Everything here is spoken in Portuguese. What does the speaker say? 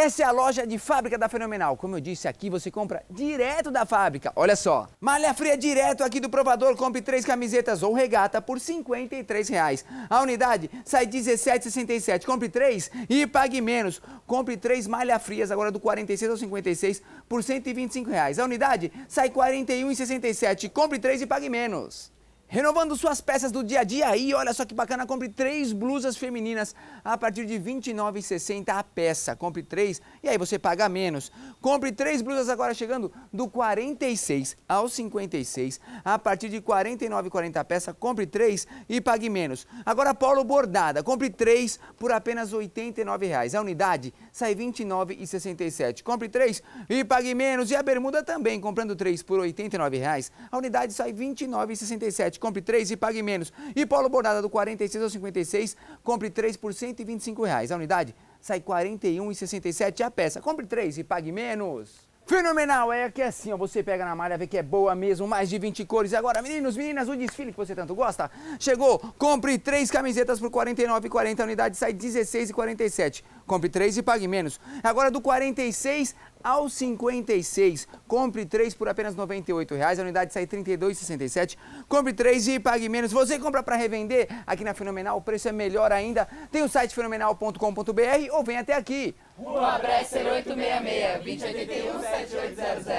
Essa é a loja de fábrica da Fenomenal. Como eu disse, aqui você compra direto da fábrica. Olha só. Malha fria direto aqui do provador. Compre três camisetas ou regata por R$ 53,00. A unidade sai R$ 17,67. Compre três e pague menos. Compre três malha frias agora do 46 ao 56 por R$ 125,00. A unidade sai R$ 41,67. Compre três e pague menos. Renovando suas peças do dia a dia aí, olha só que bacana, compre três blusas femininas a partir de R$ 29,60 a peça. Compre três e aí você paga menos. Compre três blusas agora chegando do 46 ao 56 a partir de R$ 49,40 a peça. Compre três e pague menos. Agora polo bordada, compre três por apenas R$ 89,00. A unidade sai R$ 29,67. Compre três e pague menos. E a bermuda também, comprando três por R$ 89,00. A unidade sai R$ 29,67. 7, compre 3 e pague menos. E Paulo Bordada, do 46 ao 56, compre 3 por 125 reais. A unidade sai 41,67 a peça. Compre 3 e pague menos. Fenomenal, é que é assim, ó, você pega na malha, vê que é boa mesmo, mais de 20 cores. E agora, meninos, meninas, o desfile que você tanto gosta chegou. Compre três camisetas por R$ 49,40, a unidade sai R$ 16,47. Compre três e pague menos. Agora do 46 aos 56. Compre 3 por apenas R$ 98,00. A unidade sai R$ 32,67. Compre 3 e pague menos. Você compra para revender? Aqui na Fenomenal o preço é melhor ainda. Tem o site fenomenal.com.br ou vem até aqui. Rua Bresser 866, 2081 7800.